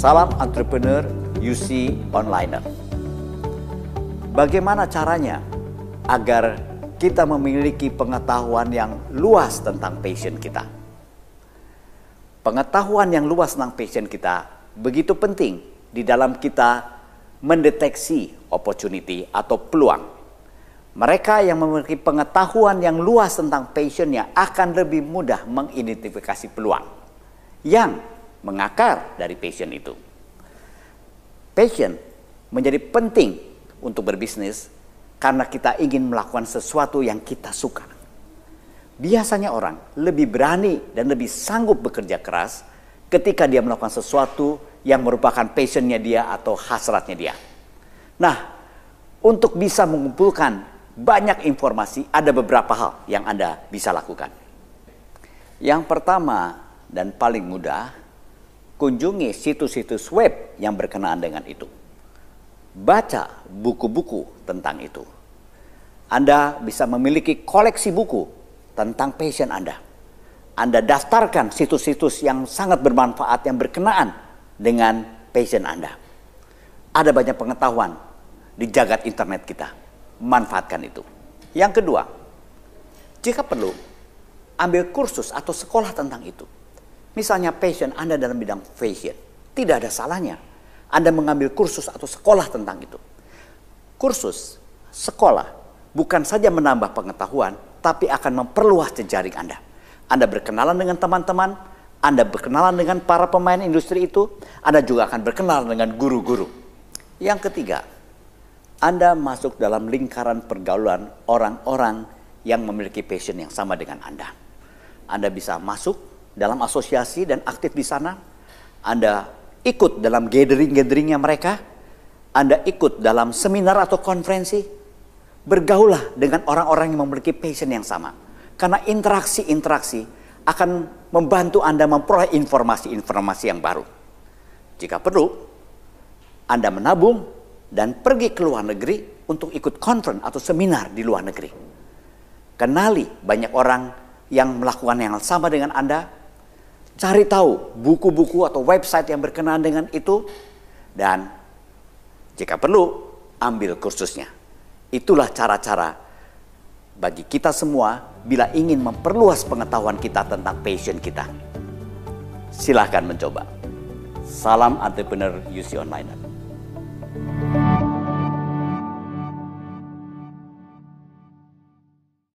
Salam entrepreneur UC Onliner. Bagaimana caranya agar kita memiliki pengetahuan yang luas tentang passion kita? Pengetahuan yang luas tentang passion kita begitu penting di dalam kita mendeteksi opportunity atau peluang. Mereka yang memiliki pengetahuan yang luas tentang passionnya akan lebih mudah mengidentifikasi peluang yang mengakar dari passion itu. Passion menjadi penting untuk berbisnis karena kita ingin melakukan sesuatu yang kita suka. Biasanya orang lebih berani dan lebih sanggup bekerja keras ketika dia melakukan sesuatu yang merupakan passionnya dia atau hasratnya dia. Nah, untuk bisa mengumpulkan banyak informasi, ada beberapa hal yang Anda bisa lakukan. Yang pertama dan paling mudah kunjungi situs-situs web yang berkenaan dengan itu. Baca buku-buku tentang itu. Anda bisa memiliki koleksi buku tentang passion Anda. Anda daftarkan situs-situs yang sangat bermanfaat yang berkenaan dengan passion Anda. Ada banyak pengetahuan di jagat internet kita. Manfaatkan itu. Yang kedua, jika perlu, ambil kursus atau sekolah tentang itu Misalnya passion, Anda dalam bidang fashion. Tidak ada salahnya. Anda mengambil kursus atau sekolah tentang itu. Kursus, sekolah, bukan saja menambah pengetahuan, tapi akan memperluas jejaring Anda. Anda berkenalan dengan teman-teman, Anda berkenalan dengan para pemain industri itu, Anda juga akan berkenalan dengan guru-guru. Yang ketiga, Anda masuk dalam lingkaran pergaulan orang-orang yang memiliki passion yang sama dengan Anda. Anda bisa masuk dalam asosiasi dan aktif di sana. Anda ikut dalam gathering-gatheringnya mereka. Anda ikut dalam seminar atau konferensi. Bergaulah dengan orang-orang yang memiliki passion yang sama. Karena interaksi-interaksi akan membantu Anda memperoleh informasi-informasi yang baru. Jika perlu, Anda menabung dan pergi ke luar negeri untuk ikut konferensi atau seminar di luar negeri. Kenali banyak orang yang melakukan yang sama dengan Anda Cari tahu buku-buku atau website yang berkenaan dengan itu dan jika perlu ambil kursusnya. Itulah cara-cara bagi kita semua bila ingin memperluas pengetahuan kita tentang passion kita. Silahkan mencoba. Salam entrepreneur UC Online.